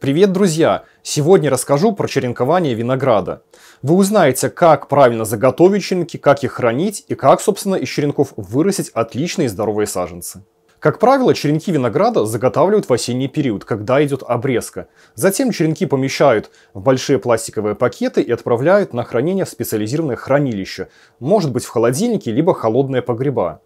Привет, друзья! Сегодня расскажу про черенкование винограда. Вы узнаете, как правильно заготовить черенки, как их хранить и как, собственно, из черенков вырастить отличные здоровые саженцы. Как правило, черенки винограда заготавливают в осенний период, когда идет обрезка. Затем черенки помещают в большие пластиковые пакеты и отправляют на хранение в специализированное хранилище, может быть в холодильнике, либо холодные погреба.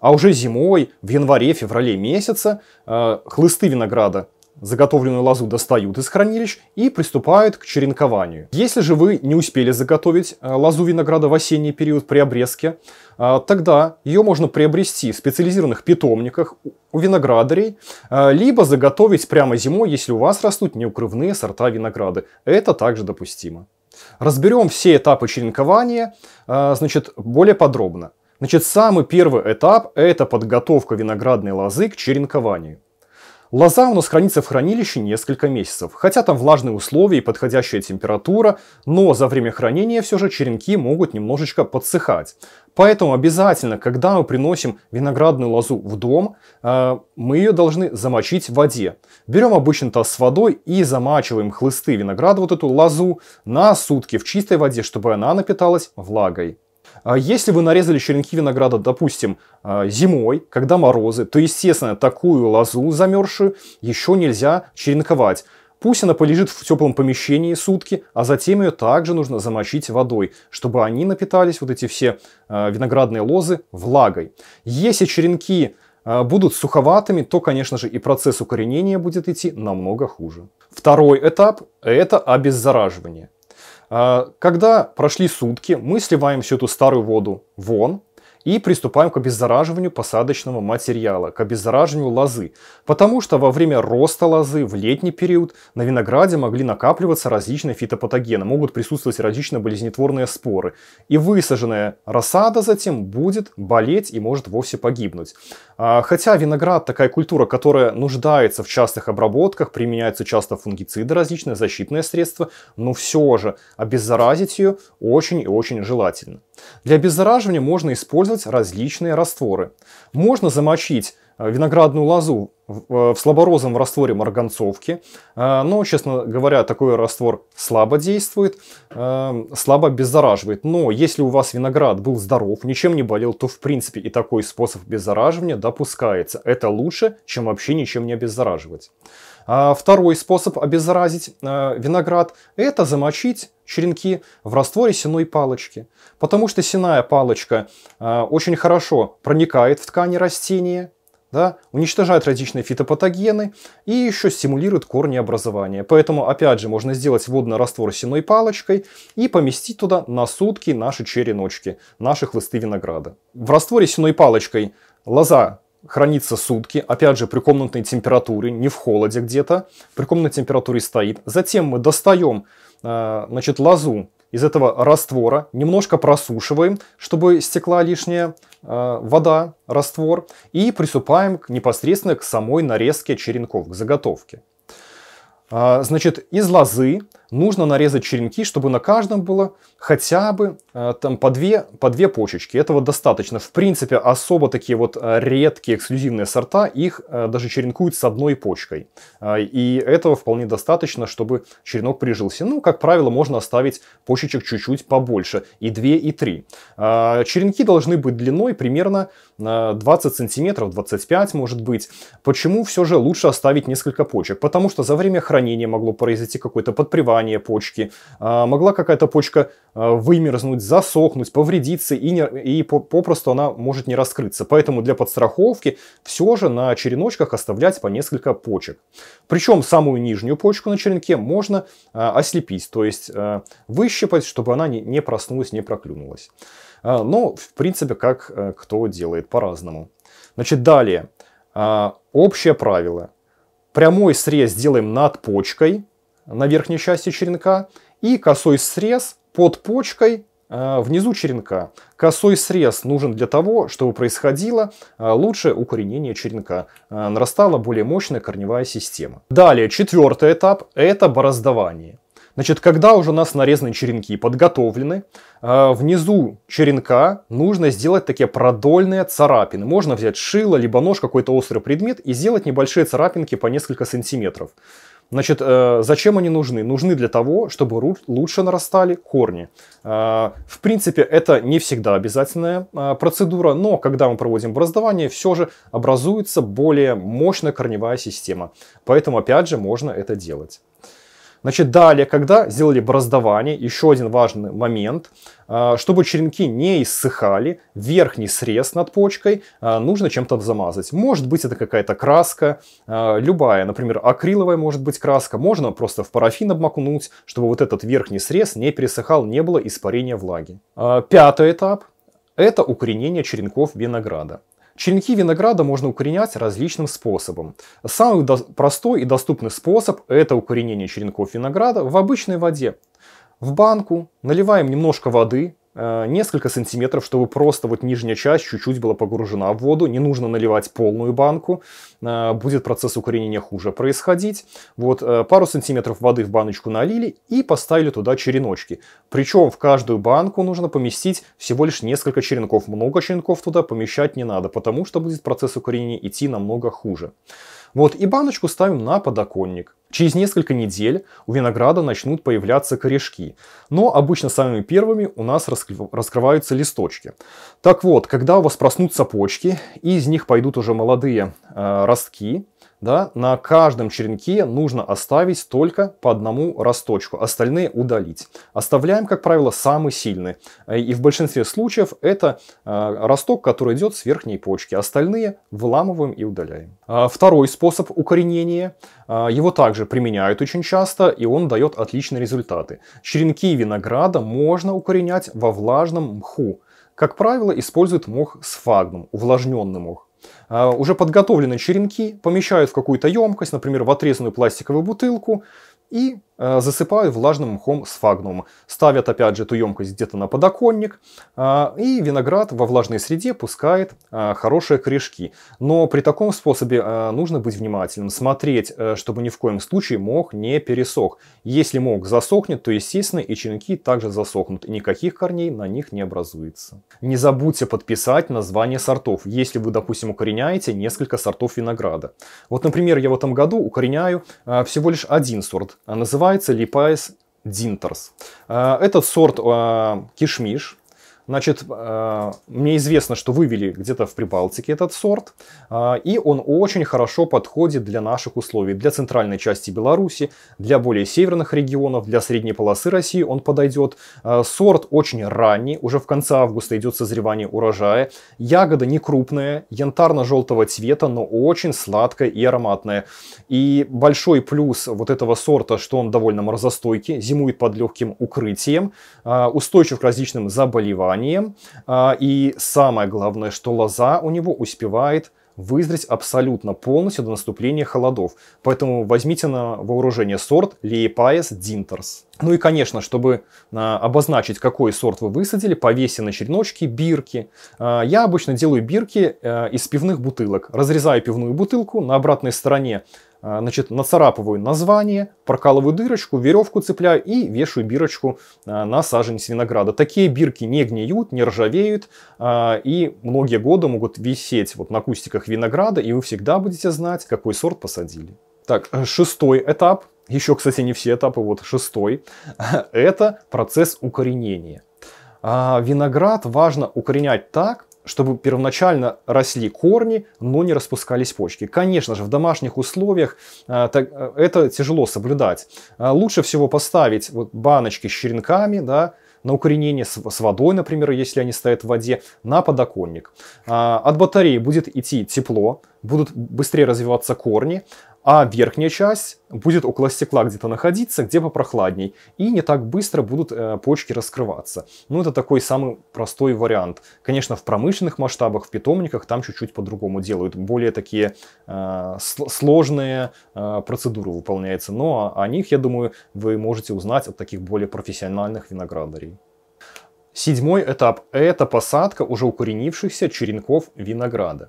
А уже зимой, в январе-феврале месяца, э, хлысты винограда заготовленную лозу достают из хранилищ и приступают к черенкованию. Если же вы не успели заготовить э, лозу винограда в осенний период при обрезке, э, тогда ее можно приобрести в специализированных питомниках у виноградарей, э, либо заготовить прямо зимой, если у вас растут неукрывные сорта винограда. Это также допустимо. Разберем все этапы черенкования значит, более подробно. Значит, самый первый этап – это подготовка виноградной лозы к черенкованию. Лоза у нас хранится в хранилище несколько месяцев, хотя там влажные условия и подходящая температура, но за время хранения все же черенки могут немножечко подсыхать. Поэтому обязательно, когда мы приносим виноградную лозу в дом, э, мы ее должны замочить в воде. Берем обычный таз с водой и замачиваем хлысты винограда, вот эту лозу, на сутки в чистой воде, чтобы она напиталась влагой. А если вы нарезали черенки винограда, допустим, а, зимой, когда морозы, то, естественно, такую лозу замерзшую еще нельзя черенковать. Пусть она полежит в теплом помещении сутки, а затем ее также нужно замочить водой, чтобы они напитались, вот эти все а, виноградные лозы, влагой. Если черенки будут суховатыми, то, конечно же, и процесс укоренения будет идти намного хуже. Второй этап – это обеззараживание. А, когда прошли сутки, мы сливаем всю эту старую воду вон, и приступаем к обеззараживанию посадочного материала, к обеззараживанию лозы. Потому что во время роста лозы в летний период на винограде могли накапливаться различные фитопатогены, могут присутствовать различные болезнетворные споры. И высаженная рассада затем будет болеть и может вовсе погибнуть. А, хотя виноград такая культура, которая нуждается в частых обработках, применяются часто фунгициды различные, защитные средства, но все же обеззаразить ее очень и очень желательно. Для обеззараживания можно использовать различные растворы. Можно замочить э, виноградную лозу э, в слаборозовом растворе марганцовки, э, но, честно говоря, такой раствор слабо действует, слабо обеззараживает. Но если у вас виноград был здоров, ничем не болел, то в принципе и такой способ обеззараживания допускается. Это лучше, чем вообще ничем не обеззараживать. А второй способ обеззаразить э, виноград – это замочить черенки в растворе сеной палочки. Потому что сеная палочка э, очень хорошо проникает в ткани растения, да, уничтожает различные фитопатогены и еще стимулирует корни образования. Поэтому, опять же, можно сделать водный раствор сеной палочкой и поместить туда на сутки наши череночки, наши хлысты винограда. В растворе сеной палочкой лоза хранится сутки, опять же, при комнатной температуре, не в холоде где-то, при комнатной температуре стоит. Затем мы достаем э, значит, лозу из этого раствора, немножко просушиваем, чтобы стекла лишняя э, вода, раствор, и приступаем непосредственно к самой нарезке черенков, к заготовке. Э, значит, из лозы нужно нарезать черенки, чтобы на каждом было хотя бы э, там по две, по две почечки. Этого достаточно. В принципе, особо такие вот э, редкие эксклюзивные сорта, их э, даже черенкуют с одной почкой. и этого вполне достаточно, чтобы черенок прижился. Ну, как правило, можно оставить почечек чуть-чуть побольше, и 2, и 3. черенки должны быть длиной примерно 20 сантиметров, 25 может быть. Почему все же лучше оставить несколько почек? Потому что за время хранения могло произойти какое-то подпривание почки, могла какая-то почка Э, вымерзнуть, засохнуть, повредиться, и, не, и попросту она может не раскрыться. Поэтому для подстраховки все же на череночках оставлять по несколько почек. Причем самую нижнюю почку на черенке можно э, ослепить, то есть э, выщипать, чтобы она не, не проснулась, не проклюнулась. но, в принципе, как кто делает по-разному. Значит, далее. общее правило. Прямой срез делаем над почкой на верхней части черенка и косой срез под почкой э, внизу черенка. Косой срез нужен для того, чтобы происходило э, лучшее укоренение черенка. Э, нарастала более мощная корневая система. Далее, четвертый этап – это бороздование. Значит, когда уже у нас нарезанные черенки подготовлены, внизу черенка нужно сделать такие продольные царапины. Можно взять шило, либо нож, какой-то острый предмет и сделать небольшие царапинки по несколько сантиметров. Значит, э, зачем они нужны? Нужны для того, чтобы лучше нарастали корни. Э, в принципе, это не всегда обязательная э, процедура, но когда мы проводим образование, все же образуется более мощная корневая система. Поэтому, опять же, можно это делать. Значит, далее, когда сделали бороздование, еще один важный момент, э, чтобы черенки не иссыхали, верхний срез над почкой э, нужно чем-то замазать. Может быть, это какая-то краска, э, любая, например, акриловая может быть краска, можно просто в парафин обмакнуть, чтобы вот этот верхний срез не пересыхал, не было испарения влаги. Пятый этап – это укоренение черенков винограда. Черенки винограда можно укоренять различным способом. Самый простой и доступный способ – это укоренение черенков винограда в обычной воде. В банку наливаем немножко воды, Э, несколько сантиметров, чтобы просто вот нижняя часть чуть-чуть была погружена в воду. Не нужно наливать полную банку, э, будет процесс укоренения хуже происходить. Вот э, пару сантиметров воды в баночку налили и поставили туда череночки. Причем в каждую банку нужно поместить всего лишь несколько черенков. Много черенков туда помещать не надо, потому что будет процесс укоренения идти намного хуже. Вот, и баночку ставим на подоконник. Через несколько недель у винограда начнут появляться корешки, но обычно самыми первыми у нас раскрываются листочки. Так вот, когда у вас проснутся почки и из них пойдут уже молодые э, ростки, да, на каждом черенке нужно оставить только по одному росточку, остальные удалить. Оставляем, как правило, самый сильный. И в большинстве случаев это э, росток, который идет с верхней почки. Остальные выламываем и удаляем. А второй способ укоренения. Э, его также применяют очень часто, и он дает отличные результаты. Черенки винограда можно укоренять во влажном мху. Как правило, используют мох сфагнум, увлажненный мох. А, уже подготовленные черенки помещают в какую-то емкость, например, в отрезанную пластиковую бутылку, и Э, засыпают влажным мхом сфагнум, ставят опять же эту емкость где-то на подоконник, э, и виноград во влажной среде пускает э, хорошие корешки. Но при таком способе нужно быть внимательным, смотреть, чтобы ни в коем случае мох не пересох. Если мох засохнет, то естественно и черенки также засохнут, и никаких корней на них не образуется. Не забудьте подписать название сортов, если вы, допустим, укореняете несколько сортов винограда. Вот, например, я в этом году укореняю всего лишь один сорт, а называется называется Липаис динтерс. Этот сорт э, кишмиш, Значит, э, мне известно, что вывели где-то в Прибалтике этот сорт, э, и он очень хорошо подходит для наших условий, для центральной части Беларуси, для более северных регионов, для средней полосы России он подойдет. Э, сорт очень ранний, уже в конце августа идет созревание урожая. Ягода не крупная, янтарно-желтого цвета, но очень сладкая и ароматная. И большой плюс вот этого сорта, что он довольно морозостойкий, зимует под легким укрытием, устойчив к различным заболеваниям, вниманием. А, и самое главное, что лоза у него успевает вызреть абсолютно полностью до наступления холодов. Поэтому возьмите на вооружение сорт Лиепаес динтерс. Ну и, конечно, чтобы а, обозначить, какой сорт вы высадили, повесьте на череночки бирки. А, я обычно делаю бирки э, из пивных бутылок. Разрезаю пивную бутылку, на обратной стороне Э, значит, нацарапываю название, прокалываю дырочку, веревку цепляю и вешаю бирочку э, на саженец винограда. Такие бирки не гниют, не ржавеют э, и многие годы могут висеть вот на кустиках винограда, и вы всегда будете знать, какой сорт посадили. Так, шестой этап, еще, кстати, не все этапы, вот шестой, это процесс укоренения. А, виноград важно укоренять так, чтобы первоначально росли корни, но не распускались почки. Конечно же, в домашних условиях э, э, это тяжело соблюдать. Э, лучше всего поставить вот баночки с черенками, да, на укоренение с, водой, например, если они стоят в воде, на подоконник. от батареи будет идти тепло, будут быстрее развиваться корни, а верхняя часть будет около стекла где-то находиться, где попрохладней, и не так быстро будут э, почки раскрываться. Ну, это такой самый простой вариант. Конечно, в промышленных масштабах, в питомниках там чуть-чуть по-другому делают, более такие э, сложные э, процедуры выполняются, но о них, я думаю, вы можете узнать от таких более профессиональных виноградарей. Седьмой этап – это посадка уже укоренившихся черенков винограда.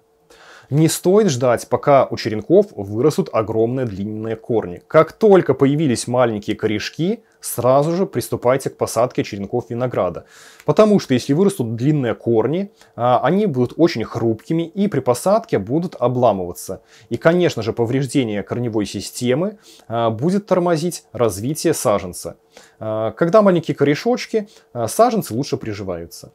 Не стоит ждать, пока у черенков вырастут огромные длинные корни. Как только появились маленькие корешки, сразу же приступайте к посадке черенков винограда. Потому что если вырастут длинные корни, а, они будут очень хрупкими и при посадке будут обламываться. И, конечно же, повреждение корневой системы а, будет тормозить развитие саженца. А, когда маленькие корешочки, саженцы лучше приживаются.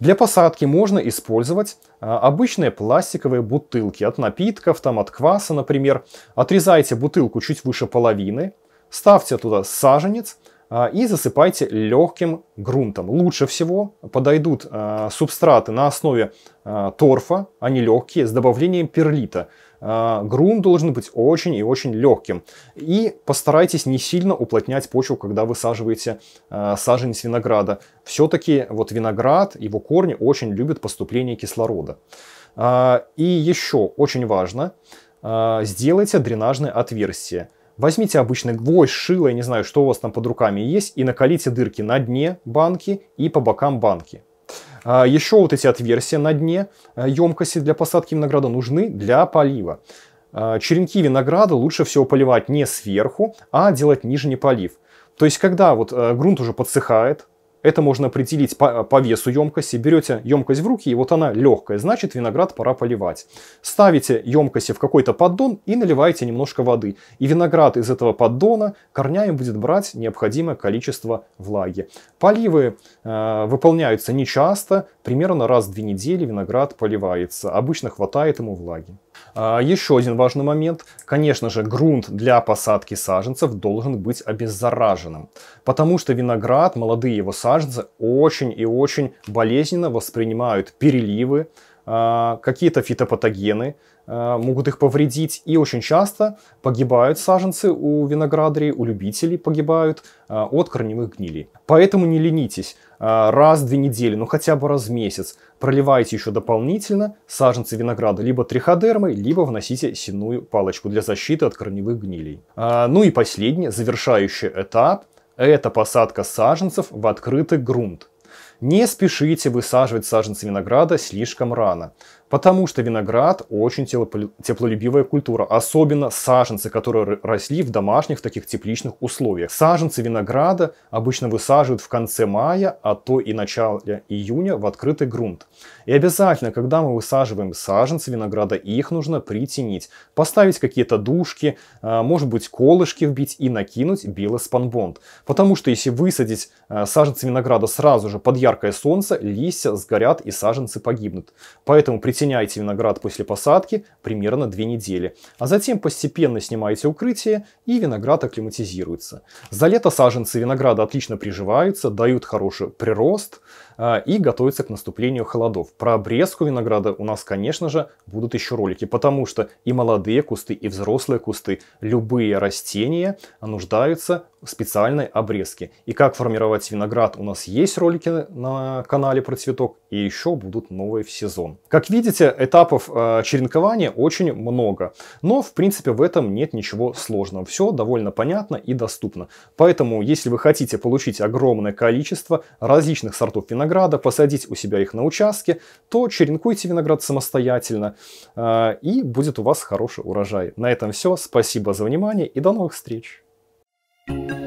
Для посадки можно использовать а, обычные пластиковые бутылки от напитков, там от кваса, например. Отрезайте бутылку чуть выше половины, ставьте туда саженец а, и засыпайте легким грунтом. Лучше всего подойдут а, субстраты на основе торфа, они легкие, с добавлением перлита. А, грунт должен быть очень и очень легким. И постарайтесь не сильно уплотнять почву, когда высаживаете а, саженец винограда. Все-таки вот виноград, его корни очень любят поступление кислорода. А, и еще очень важно, сделайте дренажное отверстие. Возьмите обычный гвоздь, шило, я не знаю, что у вас там под руками есть, и накалите дырки на дне банки и по бокам банки. А, Еще вот эти отверстия на дне емкости а, для посадки винограда нужны для полива. А, черенки винограда лучше всего поливать не сверху, а делать нижний полив. То есть, когда вот э, грунт уже подсыхает, это можно определить по, по весу емкости. Берете емкость в руки, и вот она легкая, значит виноград пора поливать. Ставите емкости в какой-то поддон и наливаете немножко воды. И виноград из этого поддона корнями будет брать необходимое количество влаги. Поливы э, выполняются нечасто, примерно раз в две недели виноград поливается. Обычно хватает ему влаги. А, еще один важный момент. Конечно же, грунт для посадки саженцев должен быть обеззараженным, потому что виноград, молодые его саженцы очень и очень болезненно воспринимают переливы, а, какие-то фитопатогены а, могут их повредить. И очень часто погибают саженцы у виноградарей, у любителей погибают а, от корневых гнилей. Поэтому не ленитесь. Раз в две недели, ну хотя бы раз в месяц проливайте еще дополнительно саженцы винограда либо триходермой, либо вносите сенную палочку для защиты от корневых гнилей. Ну и последний, завершающий этап, это посадка саженцев в открытый грунт. Не спешите высаживать саженцы винограда слишком рано. Потому что виноград очень теплолюбивая культура, особенно саженцы, которые росли в домашних таких тепличных условиях. Саженцы винограда обычно высаживают в конце мая, а то и начале июня в открытый грунт. И обязательно, когда мы высаживаем саженцы винограда, их нужно притянить, поставить какие-то дужки, э, может быть колышки вбить и накинуть белоспанбонд. Потому что если высадить э, саженцы винограда сразу же под яркое солнце, листья сгорят и саженцы погибнут. Поэтому притянуть Оттеняйте виноград после посадки примерно 2 недели, а затем постепенно снимайте укрытие и виноград акклиматизируется. За лето саженцы винограда отлично приживаются, дают хороший прирост, а, и готовится к наступлению холодов. Про обрезку винограда у нас, конечно же, будут еще ролики, потому что и молодые кусты, и взрослые кусты, любые растения нуждаются в специальной обрезке. И как формировать виноград у нас есть ролики на канале про цветок, и еще будут новые в сезон. Как видите, этапов э, черенкования очень много, но в принципе в этом нет ничего сложного. Все довольно понятно и доступно. Поэтому, если вы хотите получить огромное количество различных сортов винограда, винограда, посадить у себя их на участке, то черенкуйте виноград самостоятельно, э, и будет у вас хороший урожай. На этом все. Спасибо за внимание и до новых встреч! thank you